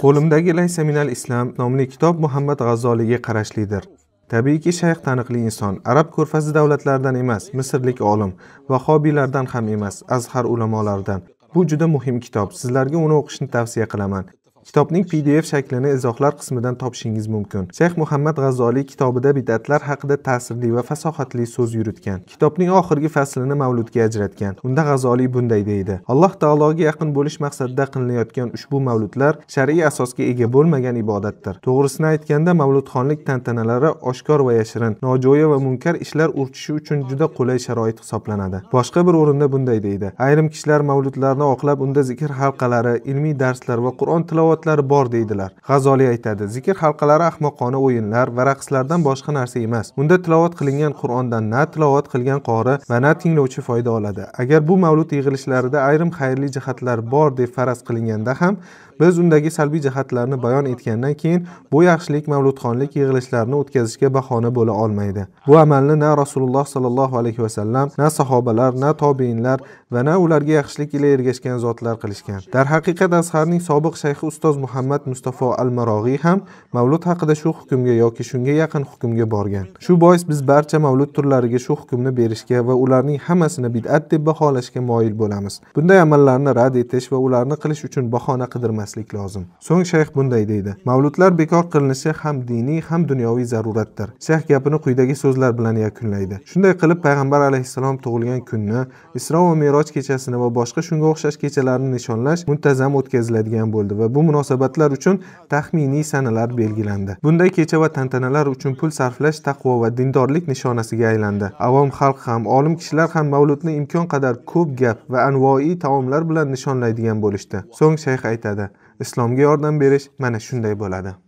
qo'limdagi laysa minal islam nomli kitob muhammad g'azzoliyga qarashlidir tabiiyki shayx taniqli inson arab ko'rfazi davlatlaridan emas misrlik olim vahobiylardan ham emas azhar ulamolaridan bu juda muhim kitob sizlarga uni o'qishni tavsiya qilaman Kitobning PDF shaklini izohlar qismidan topishingiz mumkin. Shayx Muhammad G'azoliy kitobida bid'atlar haqida ta'sirli va fasohatli so'z yuritgan. Kitobning oxirgi faslini mavludga ajratgan. Unda G'azoliy bunday deydi: Alloh taologa yaqin bo'lish maqsadida qilinayotgan ushbu mavludlar shar'iy asosga ega bo'lmagan ibodatdir. To'g'risini aytganda mavludxonlik tantanalari oshkor va yashirin, nojo'ya va munkar ishlar urchishi uchun juda qulay sharoit hisoblanadi. Boshqa bir o'rinda bunday deydi: Ayrim kishilar mavludlarni oqlab unda zikr halqalari, ilmiy darslar va Qur'on tilovat salovatlari bor deydilar g'azoliy aytadi zikr halqalari ahmoqona o'yinlar va raqslardan boshqa narsa emas unda tilovat qilingan qur'ondan na tilovat qilgan qori va na tinglovchi foyda oladi agar bu mavlud yig'ilishlarida ayrim xayrli jihatlar bor deb faraz qilinganda ham biz undagi salbiy jihatlarni bayon etgandan keyin bu yaxshilik mavludxonlik yig'ilishlarini o'tkazishga bahona bo'la olmaydi bu amalni na rasululloh sollallohu alayhi vasallam na sahobalar na tobeinlar va na ularga yaxshilik ila ergashgan zotlar qilishgan darhaqiqat azharning sobiq shayxi ustoz muhammad mustafo al marog'iy ham mavlud haqida shu hukmga yoki shunga yaqin hukmga borgan shu bois biz barcha mavlud turlariga shu hukmni berishga va ularning hammasini bid'at deb baholashga moyil bo'lamiz bunday amallarni rad etish va ularni qilish uchun bahona qidirmaslik lozim so'ng shayx bunday deydi mavludlar bekor qilinishi ham diniy ham dunyoviy zaruratdir shayx gapini quyidagi so'zlar bilan yakunlaydi shunday qilib payg'ambar alayhissalom tug'ilgan kunni isro va meroj kechasini va boshqa shunga o'xshash kechalarni nishonlash muntazam o'tkaziladigan bo'ldi va bu munosabatlar uchun taxminiy sanalar belgilandi bunday kecha va tantanalar uchun pul sarflash taqvo va dindorlik nishonasiga aylandi avom xalq ham olim kishilar ham mavludni imkon qadar ko'p gap va anvoiy taomlar bilan nishonlaydigan bo'lishdi so'ng shayx aytadi islomga yordam berish mana shunday bo'ladi